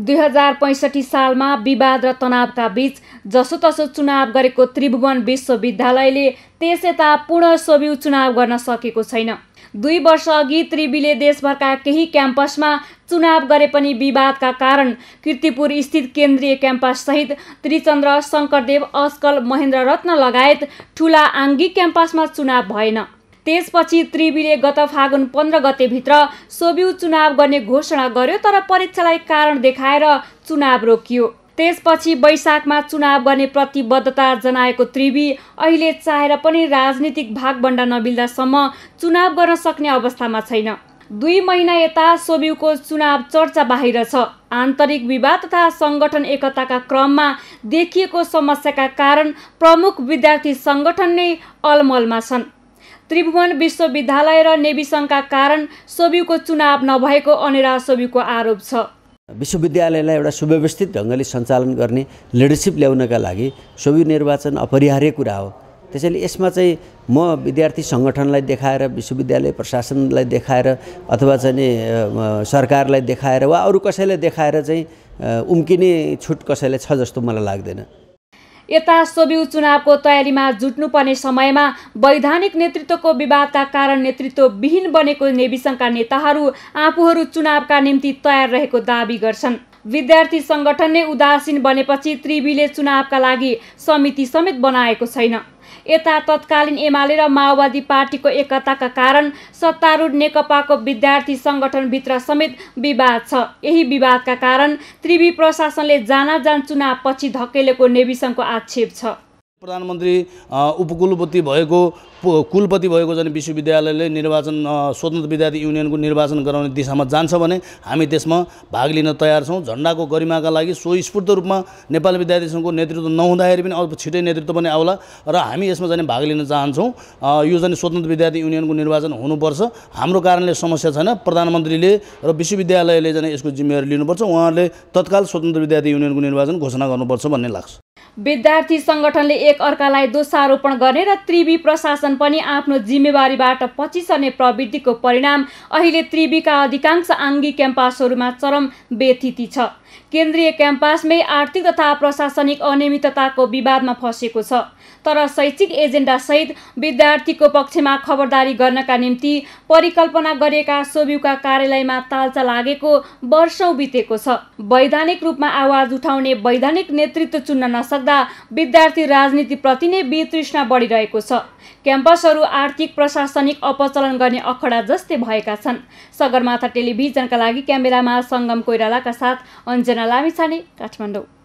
दुई हजार पैँसठी सालमा विवाद र तनावका बीच जसोतसो चुनाव गरेको त्रिभुवन विश्वविद्यालयले त्यस यता पूर्ण सोभिउ चुनाव गर्न सकेको छैन दुई वर्ष अघि त्रिवीले देशभरका केही क्याम्पसमा चुनाव गरे पनि विवादका कारण किर्तिपुर स्थित केन्द्रीय क्याम्पससहित त्रिचन्द्र शङ्करदेव अस्कल महेन्द्र रत्न लगायत ठुला आङ्गी क्याम्पसमा चुनाव भएन त्यसपछि त्रिवीले गत फागुन पन्ध्र गतेभित्र सोब्यू चुनाव गर्ने घोषणा गर्यो तर परीक्षालाई कारण देखाएर चुनाव रोकियो त्यसपछि वैशाखमा चुनाव गर्ने प्रतिबद्धता जनाएको त्रिवी अहिले चाहेर पनि राजनीतिक भागभण्डा नमिल्दासम्म चुनाव गर्न सक्ने अवस्थामा छैन दुई महिना यता सोब्यूको चुनाव चर्चा बाहिर छ आन्तरिक विवाद तथा सङ्गठन एकताका क्रममा देखिएको समस्याका कारण प्रमुख विद्यार्थी सङ्गठन नै अलमलमा छन् त्रिभुवन विश्वविद्यालय र नेविसङ्घका कारण सोभिको चुनाव नभएको अनिरा सोभिको आरोप छ विश्वविद्यालयलाई एउटा सुव्यवस्थित ढङ्गले सञ्चालन गर्ने लिडरसिप ल्याउनका लागि सोभि निर्वाचन अपरिहार्य कुरा हो त्यसैले यसमा चाहिँ म विद्यार्थी सङ्गठनलाई देखाएर विश्वविद्यालय प्रशासनलाई देखाएर अथवा चाहिँ सरकारलाई देखाएर वा अरू कसैलाई देखाएर चाहिँ उम्किने छुट कसैलाई छ जस्तो मलाई लाग्दैन यता सोबिउ चुनावको तयारीमा जुट्नुपर्ने समयमा वैधानिक नेतृत्वको विवादका कारण नेतृत्वविहीन विहीन बनेको नेविसङ्घका नेताहरू आफूहरू चुनावका निम्ति तयार रहेको दावी गर्छन् विद्यार्थी सङ्गठन नै उदासीन बनेपछि त्रिवीले चुनावका लागि समिति समेत बनाएको छैन यता तत्कालीन एमाले र माओवादी पार्टीको एकताका कारण सत्तारूढ नेकपाको विद्यार्थी सङ्गठनभित्र समेत विवाद छ यही विवादका कारण त्रिवी प्रशासनले जान जान चुनावपछि धकेलेको नेविसङको आक्षेप छ प्रधानमन्त्री उपकुलपति भएको कुलपति भएको झन् विश्वविद्यालयले निर्वाचन स्वतन्त्र विद्यार्थी युनियनको निर्वाचन गराउने दिशामा जान्छ भने हामी त्यसमा भाग लिन तयार छौँ झन्डाको गरिमाका लागि स्वस्फूर्त रूपमा नेपाल विद्यार्थी सङ्घको नेतृत्व नहुँदाखेरि पनि अब छिटै नेतृत्व पनि आउला र हामी यसमा जाने भाग लिन चाहन्छौँ यो जाने स्वतन्त्र विद्यार्थी युनियनको निर्वाचन हुनुपर्छ हाम्रो कारणले समस्या छैन प्रधानमन्त्रीले र विश्वविद्यालयले जाने यसको जिम्मेवारी लिनुपर्छ उहाँहरूले तत्काल स्वतन्त्र विद्यार्थी युनियनको निर्वाचन घोषणा गर्नुपर्छ भन्ने लाग्छ विद्यार्थी सङ्गठनले एक अर्कालाई दोषारोपण गर्ने र त्रिवी प्रशासन पनि आफ्नो जिम्मेवारीबाट पछि सर्ने प्रवृत्तिको परिणाम अहिले त्रिवीका अधिकांश आङ्गी क्याम्पासहरूमा चरम व्यथिति छ केन्द्रीय क्याम्पासमै आर्थिक तथा प्रशासनिक अनियमितताको विवादमा फँसेको छ तर शैक्षिक एजेन्डासहित विद्यार्थीको पक्षमा खबरदारी गर्नका निम्ति परिकल्पना गरिएका सोभिका कार्यालयमा तालचा लागेको वर्षौँ बितेको छ वैधानिक रूपमा आवाज उठाउने वैधानिक नेतृत्व चुन्न नसक्ने नसक्दा विद्यार्थी राजनीतिप्रति नै वितृष्णा बढिरहेको छ क्याम्पसहरू आर्थिक प्रशासनिक अपचलन गर्ने अखडा जस्तै भएका छन् सगरमाथा टेलिभिजनका लागि क्यामेरामा सङ्गम कोइरालाका साथ अञ्जना लामिछाने काठमाडौँ